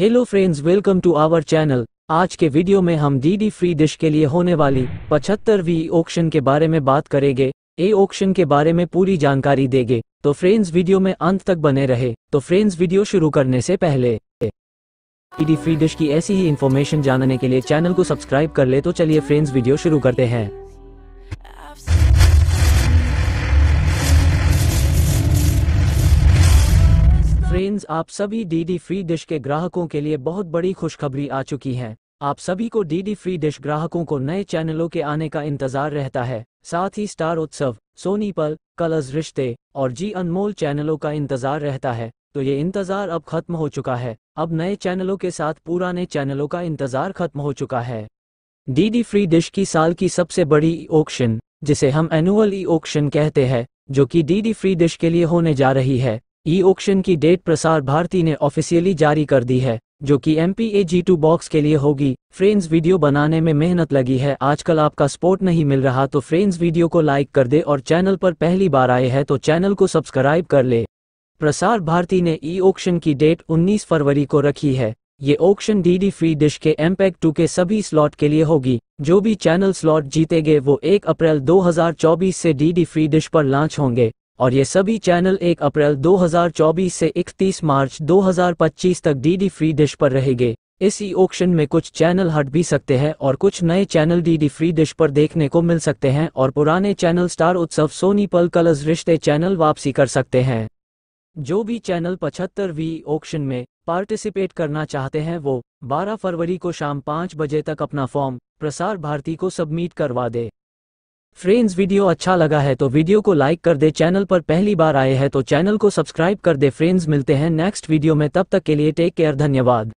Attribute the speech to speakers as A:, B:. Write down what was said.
A: hello friends welcome to our channel आज के video में हम डीडी फ्री डिश के लिए होने वाली पचहत्तरवीं ऑक्शन के बारे में बात करेंगे ए ऑक्शन के बारे में पूरी जानकारी देंगे तो फ्रेंड्स वीडियो में अंत तक बने रहे तो फ्रेंड्स वीडियो शुरू करने से पहले डीडी फ्री डिश की ऐसी ही इन्फॉर्मेशन जानने के लिए चैनल को सब्सक्राइब कर ले तो चलिए फ्रेंड्स वीडियो शुरू करते हैं फ्रेंड्स आप सभी डीडी फ्री डिश के ग्राहकों के लिए बहुत बड़ी खुशखबरी आ चुकी है आप सभी को डीडी फ्री डिश ग्राहकों को नए चैनलों के आने का इंतजार रहता है साथ ही स्टार उत्सव सोनी पल कलर्स रिश्ते और जी अनमोल चैनलों का इंतजार रहता है तो ये इंतजार अब खत्म हो चुका है अब नए चैनलों के साथ पुराने चैनलों का इंतजार खत्म हो चुका है डीडी फ्री डिश की साल की सबसे बड़ी ऑप्शन ऑक्शन जिसे हम एनुअल ई ऑक्शन कहते हैं जो कि डीडी फ्री डिश के लिए होने जा रही है ई ऑक्शन की डेट प्रसार भारती ने ऑफिशियली जारी कर दी है जो कि M P A G two box के लिए होगी फ्रेंड्स वीडियो बनाने में मेहनत लगी है आजकल आपका सपोर्ट नहीं मिल रहा तो फ्रेंड्स वीडियो को लाइक कर दे और चैनल पर पहली बार आए हैं तो चैनल को सब्सक्राइब कर ले प्रसार भारती ने ई ऑक्शन की डेट 19 फरवरी को रखी है ये ऑक्शन डीडी फ्री डिश के एमपैक टू के सभी स्लॉट के लिए होगी जो भी चैनल स्लॉट जीतेंगे वो 1 अप्रैल 2024 से डीडी फ्री डिश पर लॉन्च होंगे और ये सभी चैनल 1 अप्रैल 2024 से 31 मार्च 2025 तक डीडी फ्री डिश पर रहेंगे इसी ऑक्शन में कुछ चैनल हट भी सकते हैं और कुछ नए चैनल डीडी फ्री डिश पर देखने को मिल सकते हैं और पुराने चैनल स्टार उत्सव सोनी पल कलर्स रिश्ते चैनल वापसी कर सकते हैं जो भी चैनल पचहत्तर वी ऑक्शन में पार्टिसिपेट करना चाहते हैं वो 12 फरवरी को शाम 5 बजे तक अपना फॉर्म प्रसार भारती को सबमिट करवा दे फ्रेंड्स वीडियो अच्छा लगा है तो वीडियो को लाइक कर दे चैनल पर पहली बार आए हैं तो चैनल को सब्सक्राइब कर दे फ्रेंड्स मिलते हैं नेक्स्ट वीडियो में तब तक के लिए टेक केयर धन्यवाद